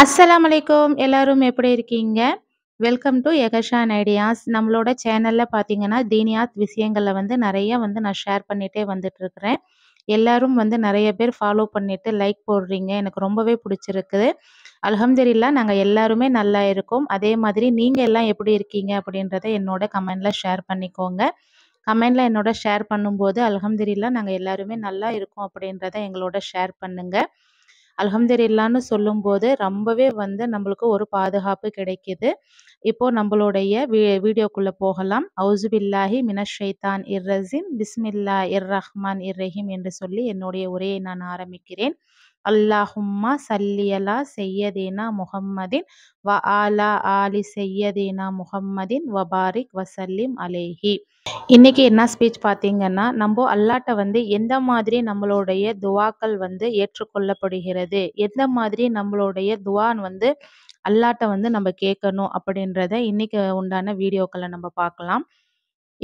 அஸ்லாம் வலைக்கம் எல்லாரும் எப்படி இருக்கீங்க வெல்கம் டு எகஷான் ஐடியாஸ் நம்மளோட சேனலில் பார்த்தீங்கன்னா தீனியாத் விஷயங்களில் வந்து நிறைய வந்து நான் ஷேர் பண்ணிகிட்டே வந்துட்டுருக்கிறேன் எல்லாரும் வந்து நிறைய பேர் ஃபாலோ பண்ணிட்டு லைக் போடுறீங்க எனக்கு ரொம்பவே பிடிச்சிருக்குது அலமதுல்லா நாங்கள் எல்லாருமே நல்லா இருக்கோம் அதே மாதிரி நீங்கள் எல்லாம் எப்படி இருக்கீங்க அப்படின்றத என்னோட கமெண்டில் ஷேர் பண்ணிக்கோங்க கமெண்டில் என்னோட ஷேர் பண்ணும்போது அலமதுல்லா நாங்கள் எல்லாருமே நல்லா இருக்கோம் அப்படின்றத எங்களோட ஷேர் பண்ணுங்கள் அலமதுல்லான்னு சொல்லும்போது ரொம்பவே வந்து நம்மளுக்கு ஒரு பாதுகாப்பு கிடைக்கிது இப்போது நம்மளுடைய வீ வீடியோக்குள்ளே போகலாம் அவுசுபில்லாஹி பில்லாஹி ஷைத்தான் இர் ரசீம் பிஸ்மில்லா இர் ரஹ்மான் இர் ரஹீம் என்று சொல்லி என்னுடைய உரையை நான் ஆரம்பிக்கிறேன் அல்லாஹும்மா சல்லியலா செய்யதீனா முகம்மதின் வ ஆலா ஆலி செய்யதீனா முகம்மதின் வபாரிக் வசல்லிம் அலேஹி இன்றைக்கி என்ன ஸ்பீச் பார்த்தீங்கன்னா நம்ம அல்லாட்ட வந்து எந்த மாதிரி நம்மளுடைய துவாக்கள் வந்து ஏற்றுக்கொள்ளப்படுகிறது எந்த மாதிரி நம்மளுடைய துவான் வந்து அல்லாட்ட வந்து நம்ம கேட்கணும் அப்படின்றத இன்றைக்கி உண்டான வீடியோக்களை நம்ம பார்க்கலாம்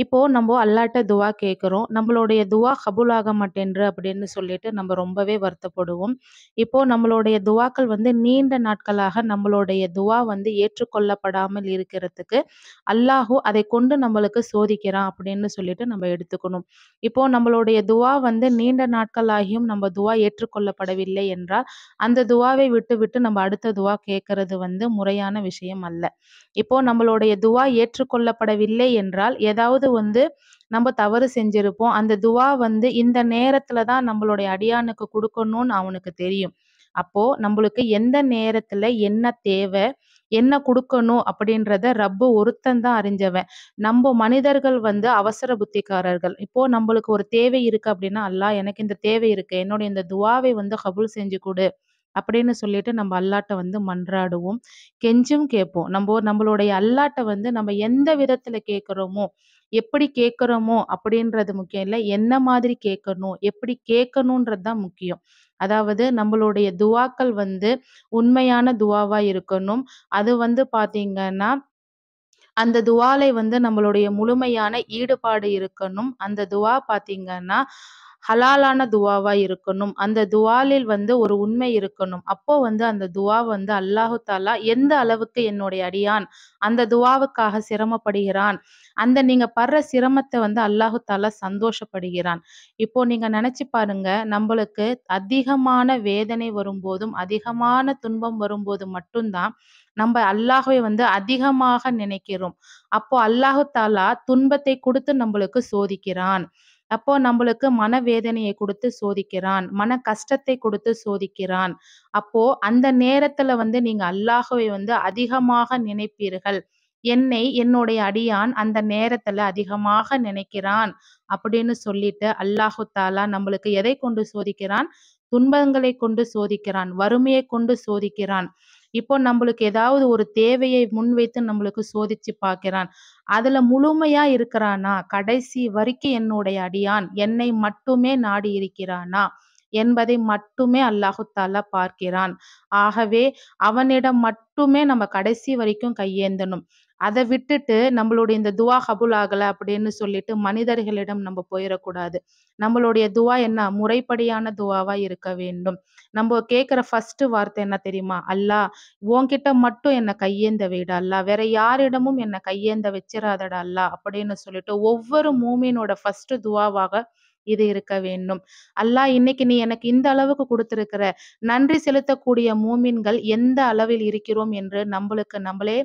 இப்போது நம்ம அல்லாட்ட துவா கேட்குறோம் நம்மளுடைய துவா ஆக மாட்டேன்று அப்படின்னு சொல்லிட்டு நம்ம ரொம்பவே வருத்தப்படுவோம் இப்போது நம்மளுடைய துவாக்கள் வந்து நீண்ட நாட்களாக நம்மளுடைய துவா வந்து ஏற்றுக்கொள்ளப்படாமல் இருக்கிறதுக்கு அல்லாஹூ அதை கொண்டு நம்மளுக்கு சோதிக்கிறான் அப்படின்னு சொல்லிட்டு நம்ம எடுத்துக்கணும் இப்போது நம்மளுடைய துவா வந்து நீண்ட நாட்களாகியும் நம்ம துவா ஏற்றுக்கொள்ளப்படவில்லை என்றால் அந்த துவாவை விட்டு விட்டு நம்ம அடுத்த துவா கேட்கறது வந்து முறையான விஷயம் அல்ல இப்போ நம்மளுடைய துவா ஏற்றுக்கொள்ளப்படவில்லை என்றால் ஏதாவது ஏதாவது வந்து நம்ம தவறு செஞ்சிருப்போம் அந்த துவா வந்து இந்த நேரத்துல தான் நம்மளுடைய அடியானுக்கு கொடுக்கணும்னு அவனுக்கு தெரியும் அப்போ நம்மளுக்கு எந்த நேரத்துல என்ன தேவை என்ன கொடுக்கணும் அப்படின்றத ஒருத்தன் ஒருத்தந்தான் அறிஞ்சவன் நம்ம மனிதர்கள் வந்து அவசர புத்திக்காரர்கள் இப்போ நம்மளுக்கு ஒரு தேவை இருக்கு அப்படின்னா அல்லாஹ் எனக்கு இந்த தேவை இருக்கு என்னுடைய இந்த துவாவை வந்து கபுல் செஞ்சு கொடு அப்படின்னு சொல்லிட்டு நம்ம அல்லாட்ட வந்து மன்றாடுவோம் கெஞ்சும் கேட்போம் நம்ம நம்மளுடைய அல்லாட்ட வந்து நம்ம எந்த விதத்துல கேட்குறோமோ எப்படி கேட்குறோமோ அப்படின்றது முக்கியம் இல்லை என்ன மாதிரி கேட்கணும் எப்படி கேட்கணுன்றது தான் முக்கியம் அதாவது நம்மளுடைய துவாக்கள் வந்து உண்மையான துவாவா இருக்கணும் அது வந்து பாத்தீங்கன்னா அந்த துவாலை வந்து நம்மளுடைய முழுமையான ஈடுபாடு இருக்கணும் அந்த துவா பாத்தீங்கன்னா ஹலாலான துவாவா இருக்கணும் அந்த துவாலில் வந்து ஒரு உண்மை இருக்கணும் அப்போ வந்து அந்த துவா வந்து அல்லாஹு தாலா எந்த அளவுக்கு என்னுடைய அடியான் அந்த துவாவுக்காக சிரமப்படுகிறான் அந்த நீங்க படுற சிரமத்தை வந்து அல்லாஹு தாலா சந்தோஷப்படுகிறான் இப்போ நீங்க நினைச்சு பாருங்க நம்மளுக்கு அதிகமான வேதனை வரும்போதும் அதிகமான துன்பம் வரும்போது மட்டும்தான் நம்ம அல்லாஹுவை வந்து அதிகமாக நினைக்கிறோம் அப்போ அல்லாஹு தாலா துன்பத்தை கொடுத்து நம்மளுக்கு சோதிக்கிறான் அப்போ நம்மளுக்கு மன வேதனையை கொடுத்து சோதிக்கிறான் மன கஷ்டத்தை கொடுத்து சோதிக்கிறான் அப்போ அந்த நேரத்துல வந்து நீங்க அல்லாஹவை வந்து அதிகமாக நினைப்பீர்கள் என்னை என்னுடைய அடியான் அந்த நேரத்துல அதிகமாக நினைக்கிறான் அப்படின்னு சொல்லிட்டு அல்லாஹு தாலா நம்மளுக்கு எதை கொண்டு சோதிக்கிறான் துன்பங்களை கொண்டு சோதிக்கிறான் வறுமையை கொண்டு சோதிக்கிறான் இப்போ நம்மளுக்கு ஏதாவது ஒரு தேவையை முன்வைத்து நம்மளுக்கு சோதிச்சு பார்க்கிறான் அதுல முழுமையா இருக்கிறானா கடைசி வரைக்கும் என்னுடைய அடியான் என்னை மட்டுமே நாடி இருக்கிறானா என்பதை மட்டுமே அல்லாஹுத்தாலா பார்க்கிறான் ஆகவே அவனிடம் மட்டுமே நம்ம கடைசி வரைக்கும் கையேந்தனும் அதை விட்டுட்டு நம்மளுடைய இந்த துவா கபுல் ஆகல அப்படின்னு சொல்லிட்டு மனிதர்களிடம் நம்ம போயிடக்கூடாது நம்மளுடைய துவா என்ன முறைப்படியான துவாவா இருக்க வேண்டும் நம்ம கேட்குற ஃபர்ஸ்ட் வார்த்தை என்ன தெரியுமா அல்லா உன்கிட்ட மட்டும் என்னை கையேந்த வீடு அல்லா வேற யாரிடமும் என்னை கையேந்த வச்சிடாதடா அல்லா அப்படின்னு சொல்லிட்டு ஒவ்வொரு மூமினோட ஃபர்ஸ்ட் துவாவாக இது இருக்க வேண்டும் அல்லாஹ் இன்னைக்கு நீ எனக்கு இந்த அளவுக்கு கொடுத்திருக்கிற நன்றி செலுத்தக்கூடிய மூமின்கள் எந்த அளவில் இருக்கிறோம் என்று நம்மளுக்கு நம்மளே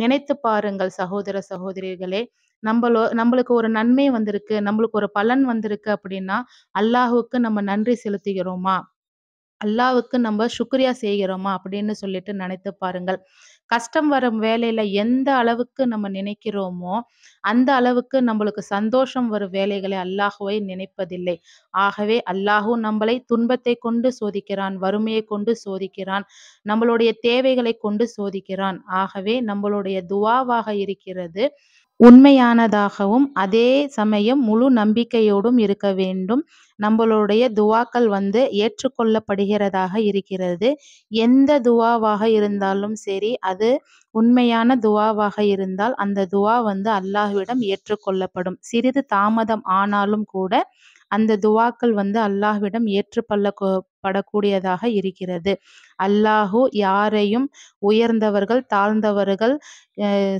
நினைத்து பாருங்கள் சகோதர சகோதரிகளே நம்மளோ நம்மளுக்கு ஒரு நன்மை வந்திருக்கு நம்மளுக்கு ஒரு பலன் வந்திருக்கு அப்படின்னா அல்லாஹுக்கு நம்ம நன்றி செலுத்துகிறோமா அல்லாவுக்கு நம்ம சுக்ரியா செய்கிறோமா அப்படின்னு சொல்லிட்டு நினைத்து பாருங்கள் கஷ்டம் வரும் வேலையில எந்த அளவுக்கு நம்ம நினைக்கிறோமோ அந்த அளவுக்கு நம்மளுக்கு சந்தோஷம் வரும் வேலைகளை அல்லாஹுவை நினைப்பதில்லை ஆகவே அல்லாஹூ நம்மளை துன்பத்தை கொண்டு சோதிக்கிறான் வறுமையை கொண்டு சோதிக்கிறான் நம்மளுடைய தேவைகளை கொண்டு சோதிக்கிறான் ஆகவே நம்மளுடைய துவாவாக இருக்கிறது உண்மையானதாகவும் அதே சமயம் முழு நம்பிக்கையோடும் இருக்க வேண்டும் நம்மளுடைய துவாக்கள் வந்து ஏற்றுக்கொள்ளப்படுகிறதாக இருக்கிறது எந்த துவாவாக இருந்தாலும் சரி அது உண்மையான துவாவாக இருந்தால் அந்த துவா வந்து அல்லாஹ்விடம் ஏற்றுக்கொள்ளப்படும் சிறிது தாமதம் ஆனாலும் கூட அந்த துவாக்கள் வந்து அல்லாஹ்விடம் ஏற்றுக்கொள்ள படக்கூடியதாக இருக்கிறது அல்லாஹு யாரையும் உயர்ந்தவர்கள் தாழ்ந்தவர்கள்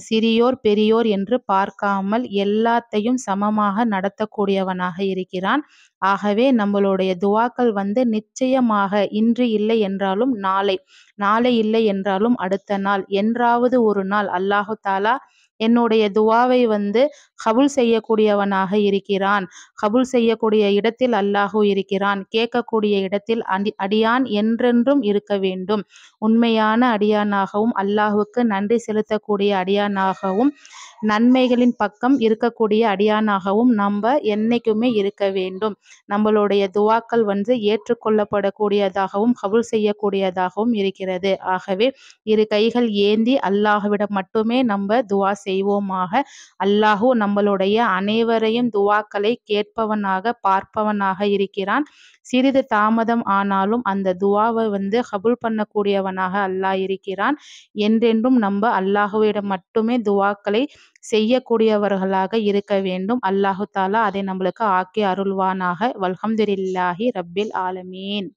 சிறியோர் பெரியோர் என்று பார்க்காமல் எல்லாத்தையும் சமமாக நடத்தக்கூடியவனாக இருக்கிறான் ஆகவே நம்மளுடைய துவாக்கள் வந்து நிச்சயமாக இன்று இல்லை என்றாலும் நாளை நாளை இல்லை என்றாலும் அடுத்த நாள் என்றாவது ஒரு நாள் அல்லாஹு தாலா என்னுடைய துவாவை வந்து கபுல் செய்யக்கூடியவனாக இருக்கிறான் கபுல் செய்யக்கூடிய இடத்தில் அல்லாஹு இருக்கிறான் கேட்கக்கூடிய இடத்தில் அடி அடியான் என்றென்றும் இருக்க வேண்டும் உண்மையான அடியானாகவும் அல்லாஹுக்கு நன்றி செலுத்தக்கூடிய அடியானாகவும் நன்மைகளின் பக்கம் இருக்கக்கூடிய அடியானாகவும் நம்ம என்னைக்குமே இருக்க வேண்டும் நம்மளுடைய துவாக்கள் வந்து ஏற்றுக்கொள்ளப்படக்கூடியதாகவும் கபுல் செய்யக்கூடியதாகவும் இருக்கிறது ஆகவே இரு கைகள் ஏந்தி அல்லாஹுவிடம் மட்டுமே நம்ம துவா செய்வோமாக அல்லாஹூ நம்மளுடைய அனைவரையும் துவாக்களை கேட்பவனாக பார்ப்பவனாக இருக்கிறான் சிறிது தாமதம் ஆனாலும் அந்த துவாவை வந்து கபுல் பண்ணக்கூடியவனாக அல்லாஹ் இருக்கிறான் என்றென்றும் நம்ம அல்லாஹுவிடம் மட்டுமே துவாக்களை செய்யக்கூடியவர்களாக இருக்க வேண்டும் அல்லாஹு தாலா அதை நம்மளுக்கு ஆக்கி அருள்வானாக வல்ஹம்துலில்லாஹி ரப்பில் ஆலமீன்